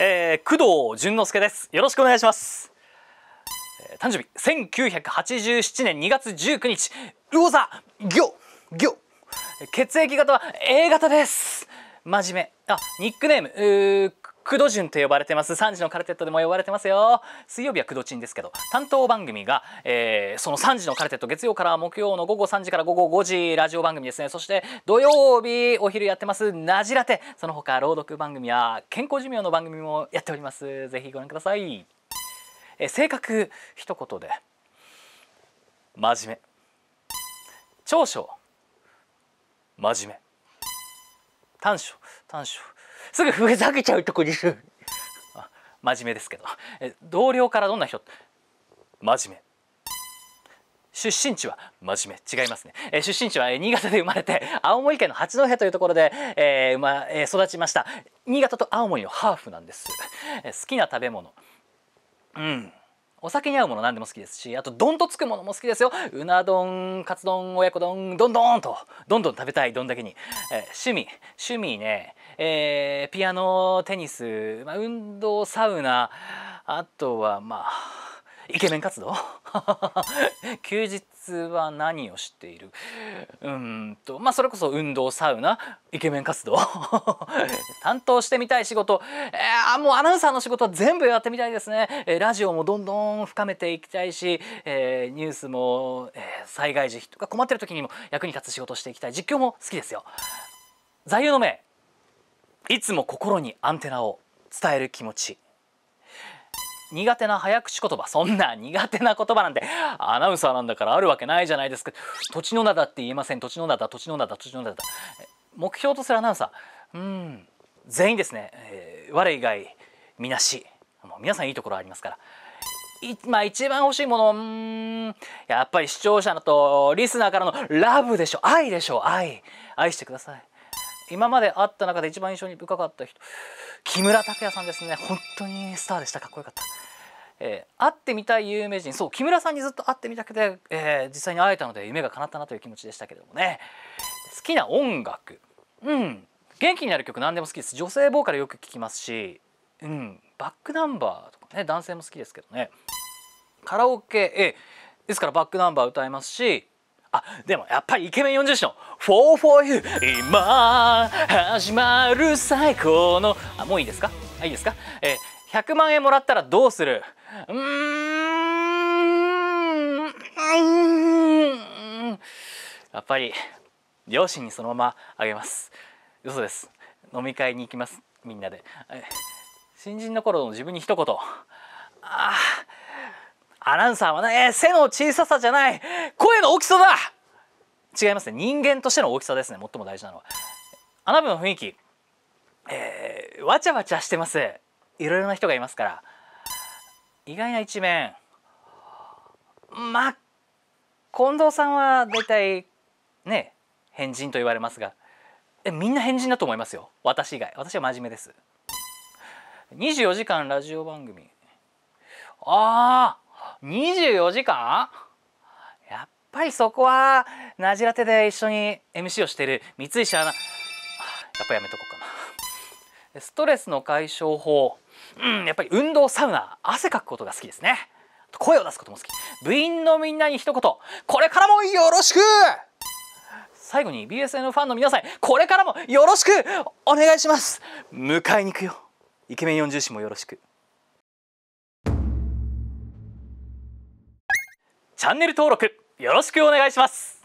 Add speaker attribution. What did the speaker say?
Speaker 1: えー、工藤淳之介ですよろしくお願いしますえ誕生日1987年2月19日魚座魚魚血液型は A 型です真面目あニックネームクド順と呼ばれてます3時のカルテットでも呼ばれてますよ水曜日はクドチンですけど担当番組が、えー、その3時のカルテット月曜から木曜の午後3時から午後5時ラジオ番組ですねそして土曜日お昼やってますなじらてその他朗読番組や健康寿命の番組もやっておりますぜひご覧ください、えー、性格一言で真面目長所真面目短所短所すぐふざけちゃうとこにいる真面目ですけど同僚からどんな人真面目出身地は真面目違いますね、えー、出身地は新潟で生まれて青森県の八戸というところで、えーまえー、育ちました新潟と青森のハーフなんです、えー、好きな食べ物うんお酒に合うもの何でも好きですしあとどんとつくものも好きですような丼カツ丼親子丼どんどんとどんどん食べたいどんだけに、えー、趣味趣味ね、えー、ピアノテニス、まあ、運動サウナあとはまあイケメン活動 休日は何をしているうんとまあそれこそ運動サウナイケメン活動 担当してみたい仕事、えー、もうアナウンサーの仕事は全部やってみたいですね、えー、ラジオもどんどん深めていきたいし、えー、ニュースも、えー、災害時とか困ってる時にも役に立つ仕事をしていきたい実況も好きですよ座右の銘いつも心にアンテナを伝える気持ち苦手な早口言葉そんな苦手な言葉なんてアナウンサーなんだからあるわけないじゃないですか土地の名だって言えません土地の名だ土地の名だ土地の名だ目標とするアナウンサーうん全員ですね、えー、我以外みなし皆さんいいところありますからまあ一番欲しいものうんやっぱり視聴者とリスナーからのラブでしょ愛でしょ愛愛してください今まで会った中で一番印象に深かった人木村拓哉さんですね本当にスターでしたかっこよかったえー、会ってみたい有名人そう木村さんにずっと会ってみたくて、えー、実際に会えたので夢が叶ったなという気持ちでしたけどもね好きな音楽うん元気になる曲何でも好きです女性ボーカルよく聴きますし、うん、バックナンバーとかね男性も好きですけどねカラオケ、えー、ですからバックナンバー歌えますしあでもやっぱりイケメン40首の「For for you 今始まる最高の」あもういいですかいいですか、えー100万円もらったらどうするうんやっぱり両親にそのままあげます嘘です飲み会に行きますみんなで新人の頃の自分に一言あアナウンサーはね背の小ささじゃない声の大きさだ違いますね人間としての大きさですね最も大事なのはあなたの雰囲気えー、わちゃわちゃしてますいろいろな人がいますから意外な一面まあ近藤さんは大体ね変人と言われますがえみんな変人だと思いますよ私以外私は真面目です24時間ラジオ番組ああ24時間やっぱりそこはなじらてで一緒に MC をしている三石アナやっぱやめとこうかなストレスの解消法うんやっぱり運動サウナ汗かくことが好きですね声を出すことも好き部員のみんなに一言これからもよろしく最後に BSN ファンの皆さんこれからもよろしくお願いします迎えに行くよイケメン四0士もよろしくチャンネル登録よろしくお願いします